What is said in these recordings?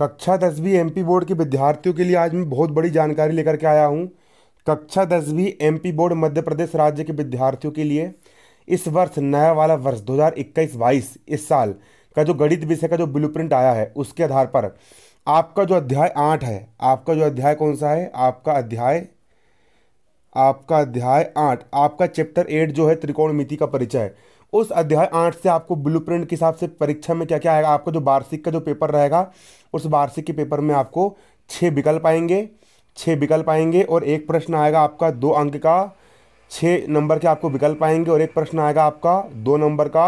कक्षा दसवीं MP board के विद्यार्थियों के लिए आज मैं बहुत बड़ी जानकारी लेकर के आया हूँ कक्षा दसवीं एमपी बोर्ड मध्य प्रदेश राज्य के विद्यार्थियों के लिए इस वर्ष नया वाला वर्ष 2021-22 इस साल का जो गणित विषय का जो प्रिंट आया है उसके आधार पर आपका जो अध्याय आठ है आपका जो अध्याय कौन सा है आपका अध्याय आपका अध्याय आठ आपका चैप्टर एट जो है त्रिकोणमिति का परिचय उस अध्याय आठ से आपको ब्लूप्रिंट के हिसाब से परीक्षा में क्या क्या आएगा आपका जो वार्षिक का जो पेपर रहेगा उस वार्षिक के पेपर में आपको छः विकल्प आएंगे छः विकल्प आएंगे और एक प्रश्न आएगा आपका दो अंक का छः नंबर के आपको विकल्प आएंगे और एक प्रश्न आएगा आपका दो नंबर का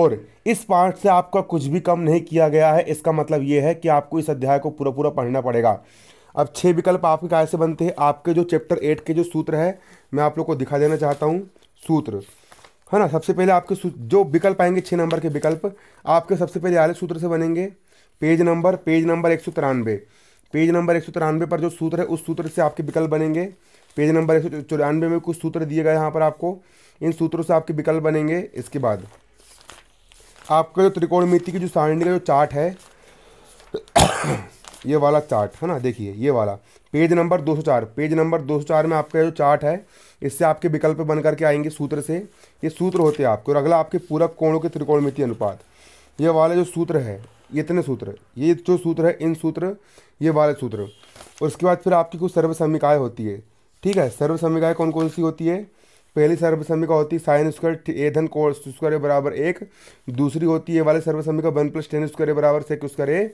और इस पार्ट से आपका कुछ भी कम नहीं किया गया है इसका मतलब ये है कि आपको इस अध्याय को पूरा पूरा पढ़ना पड़ेगा अब छः विकल्प आपके कहा से बनते हैं आपके जो चैप्टर एट के जो सूत्र है मैं आप लोग को दिखा देना चाहता हूँ सूत्र है ना सबसे पहले आपके जो विकल्प आएंगे छः नंबर के विकल्प आपके सबसे पहले आले सूत्र से बनेंगे पेज नंबर पेज नंबर एक सौ तिरानवे पेज नंबर एक सौ पर जो सूत्र है उस सूत्र से आपके विकल्प बनेंगे पेज नंबर एक सौ चौरानवे में कुछ सूत्र दिए गए यहाँ पर आपको इन सूत्रों से आपके विकल्प बनेंगे इसके बाद आपका जो त्रिकोणमिति की जो सारणी का जो चार्ट है ये वाला चार्ट है ना देखिए ये वाला पेज नंबर 204 पेज नंबर 204 में आपका जो चार्ट है इससे आपके विकल्प बन करके आएंगे सूत्र से ये सूत्र होते हैं आपके और अगला आपके पूरक कोणों के त्रिकोणमिति अनुपात ये वाला जो सूत्र है ये इतने सूत्र ये जो सूत्र है इन सूत्र ये वाले सूत्र और उसके बाद फिर आपकी कुछ सर्वसमिकाएँ होती है ठीक है सर्वसमिकाय कौन कौन सी होती है पहली सर्वसमिका होती है साइन स्क्वायर धन को स्क्वायर बराबर एक दूसरी होती है वाली सर्वसमिका वन प्लस टेन स्क्वायर बराबर सेक स्क्वायर ए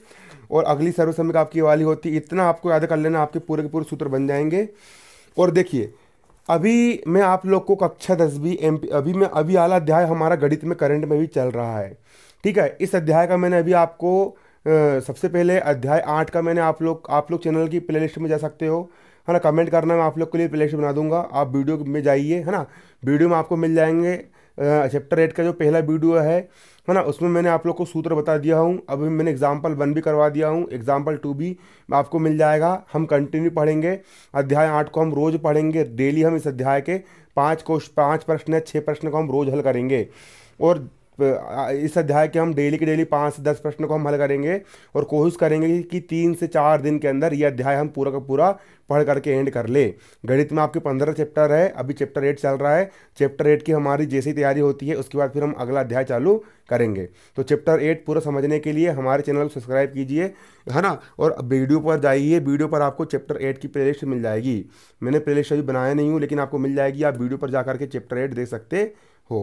और अगली सर्वसमिका आपकी वाली होती है इतना आपको याद कर लेना आपके पूरे के पूरे सूत्र बन जाएंगे और देखिए अभी मैं आप लोग को कक्षा दसवीं एम अभी मैं अभी आला अध्याय हमारा गणित में करंट में भी चल रहा है ठीक है इस अध्याय का मैंने अभी आपको सबसे पहले अध्याय आठ का मैंने आप लोग आप लोग चैनल की प्लेलिस्ट में जा सकते हो है ना कमेंट करना मैं आप लोग के लिए प्लेलिस्ट बना दूंगा आप वीडियो में जाइए है ना वीडियो में आपको मिल जाएंगे चैप्टर एट का जो पहला वीडियो है है ना उसमें मैंने आप लोग को सूत्र बता दिया हूँ अभी मैंने एग्जाम्पल वन भी करवा दिया हूँ एग्जाम्पल टू भी आपको मिल जाएगा हम कंटिन्यू पढ़ेंगे अध्याय आठ को हम रोज़ पढ़ेंगे डेली हम इस अध्याय के पाँच कोश पाँच प्रश्न या छः प्रश्न को हम रोज़ हल करेंगे और इस अध्याय के हम डेली के डेली पाँच से दस प्रश्न को हम हल करेंगे और कोशिश करेंगे कि तीन से चार दिन के अंदर ये अध्याय हम पूरा का पूरा पढ़ करके एंड कर ले गणित में आपके पंद्रह चैप्टर है अभी चैप्टर एट चल रहा है चैप्टर एट की हमारी जैसी तैयारी होती है उसके बाद फिर हम अगला अध्याय चालू करेंगे तो चैप्टर एट पूरा समझने के लिए हमारे चैनल को सब्सक्राइब कीजिए है ना और वीडियो पर जाइए वीडियो पर आपको चैप्टर एट की प्लेलिस्ट मिल जाएगी मैंने प्लेलिस्ट अभी बनाया नहीं हूँ लेकिन आपको मिल जाएगी आप वीडियो पर जा करके चैप्टर एट देख सकते हो